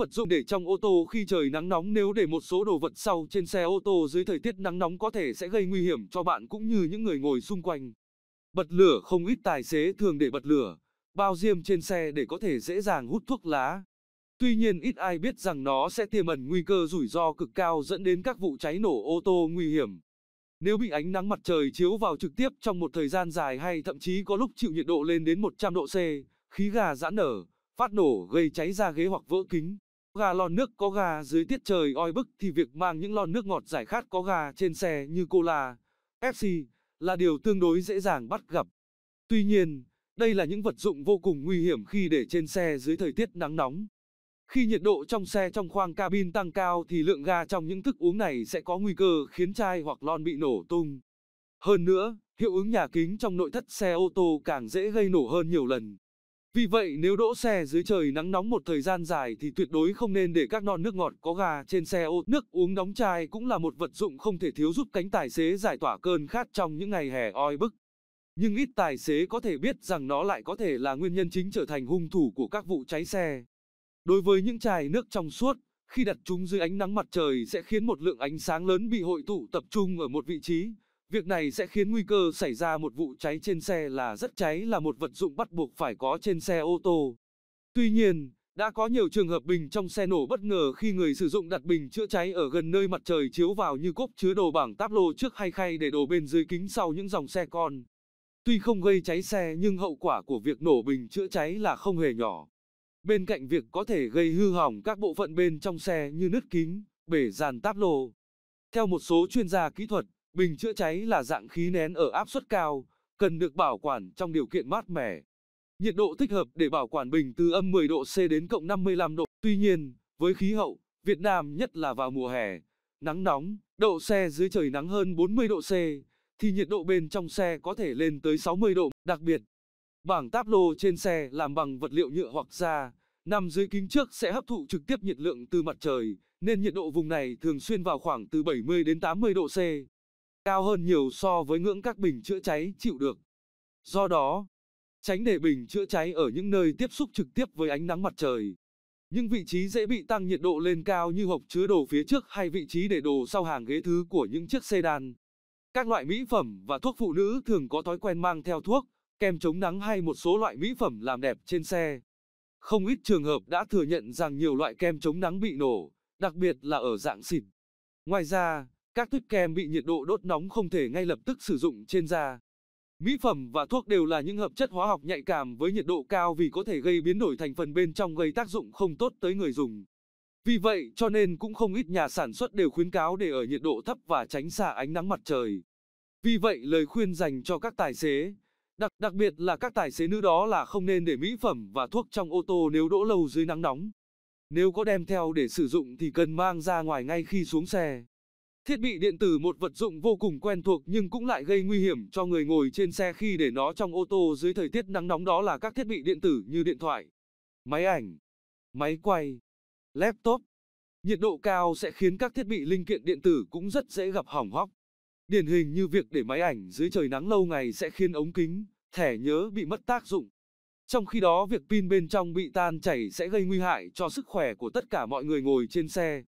vật dụng để trong ô tô khi trời nắng nóng nếu để một số đồ vật sau trên xe ô tô dưới thời tiết nắng nóng có thể sẽ gây nguy hiểm cho bạn cũng như những người ngồi xung quanh. Bật lửa không ít tài xế thường để bật lửa, bao diêm trên xe để có thể dễ dàng hút thuốc lá. Tuy nhiên ít ai biết rằng nó sẽ tiềm ẩn nguy cơ rủi ro cực cao dẫn đến các vụ cháy nổ ô tô nguy hiểm. Nếu bị ánh nắng mặt trời chiếu vào trực tiếp trong một thời gian dài hay thậm chí có lúc chịu nhiệt độ lên đến 100 độ C, khí gà giãn nở, phát nổ gây cháy ra ghế hoặc vỡ kính. Gà lon nước có gà dưới tiết trời oi bức thì việc mang những lon nước ngọt giải khát có gà trên xe như cola, Pepsi là điều tương đối dễ dàng bắt gặp. Tuy nhiên, đây là những vật dụng vô cùng nguy hiểm khi để trên xe dưới thời tiết nắng nóng. Khi nhiệt độ trong xe trong khoang cabin tăng cao thì lượng ga trong những thức uống này sẽ có nguy cơ khiến chai hoặc lon bị nổ tung. Hơn nữa, hiệu ứng nhà kính trong nội thất xe ô tô càng dễ gây nổ hơn nhiều lần. Vì vậy nếu đỗ xe dưới trời nắng nóng một thời gian dài thì tuyệt đối không nên để các non nước ngọt có gà trên xe ô. Nước uống đóng chai cũng là một vật dụng không thể thiếu giúp cánh tài xế giải tỏa cơn khát trong những ngày hè oi bức. Nhưng ít tài xế có thể biết rằng nó lại có thể là nguyên nhân chính trở thành hung thủ của các vụ cháy xe. Đối với những chai nước trong suốt, khi đặt chúng dưới ánh nắng mặt trời sẽ khiến một lượng ánh sáng lớn bị hội tụ tập trung ở một vị trí, Việc này sẽ khiến nguy cơ xảy ra một vụ cháy trên xe là rất cháy là một vật dụng bắt buộc phải có trên xe ô tô. Tuy nhiên, đã có nhiều trường hợp bình trong xe nổ bất ngờ khi người sử dụng đặt bình chữa cháy ở gần nơi mặt trời chiếu vào như cốp chứa đồ bảng táp lô trước hay khay để đổ bên dưới kính sau những dòng xe con. Tuy không gây cháy xe nhưng hậu quả của việc nổ bình chữa cháy là không hề nhỏ. Bên cạnh việc có thể gây hư hỏng các bộ phận bên trong xe như nứt kính, bể dàn táp lô. Theo một số chuyên gia kỹ thuật, Bình chữa cháy là dạng khí nén ở áp suất cao, cần được bảo quản trong điều kiện mát mẻ. Nhiệt độ thích hợp để bảo quản bình từ âm 10 độ C đến cộng 55 độ. Tuy nhiên, với khí hậu, Việt Nam nhất là vào mùa hè, nắng nóng, độ xe dưới trời nắng hơn 40 độ C, thì nhiệt độ bên trong xe có thể lên tới 60 độ. Đặc biệt, bảng táp lô trên xe làm bằng vật liệu nhựa hoặc da, nằm dưới kính trước sẽ hấp thụ trực tiếp nhiệt lượng từ mặt trời, nên nhiệt độ vùng này thường xuyên vào khoảng từ 70 đến 80 độ C cao hơn nhiều so với ngưỡng các bình chữa cháy chịu được. Do đó, tránh để bình chữa cháy ở những nơi tiếp xúc trực tiếp với ánh nắng mặt trời. Những vị trí dễ bị tăng nhiệt độ lên cao như hộp chứa đồ phía trước hay vị trí để đồ sau hàng ghế thứ của những chiếc sedan. Các loại mỹ phẩm và thuốc phụ nữ thường có thói quen mang theo thuốc, kem chống nắng hay một số loại mỹ phẩm làm đẹp trên xe. Không ít trường hợp đã thừa nhận rằng nhiều loại kem chống nắng bị nổ, đặc biệt là ở dạng xịt. Ngoài ra, các tuyết kem bị nhiệt độ đốt nóng không thể ngay lập tức sử dụng trên da. Mỹ phẩm và thuốc đều là những hợp chất hóa học nhạy cảm với nhiệt độ cao vì có thể gây biến đổi thành phần bên trong gây tác dụng không tốt tới người dùng. Vì vậy, cho nên cũng không ít nhà sản xuất đều khuyến cáo để ở nhiệt độ thấp và tránh xa ánh nắng mặt trời. Vì vậy, lời khuyên dành cho các tài xế, đặc đặc biệt là các tài xế nữ đó là không nên để mỹ phẩm và thuốc trong ô tô nếu đỗ lâu dưới nắng nóng. Nếu có đem theo để sử dụng thì cần mang ra ngoài ngay khi xuống xe. Thiết bị điện tử một vật dụng vô cùng quen thuộc nhưng cũng lại gây nguy hiểm cho người ngồi trên xe khi để nó trong ô tô dưới thời tiết nắng nóng đó là các thiết bị điện tử như điện thoại, máy ảnh, máy quay, laptop. Nhiệt độ cao sẽ khiến các thiết bị linh kiện điện tử cũng rất dễ gặp hỏng hóc. Điển hình như việc để máy ảnh dưới trời nắng lâu ngày sẽ khiến ống kính, thẻ nhớ bị mất tác dụng. Trong khi đó việc pin bên trong bị tan chảy sẽ gây nguy hại cho sức khỏe của tất cả mọi người ngồi trên xe.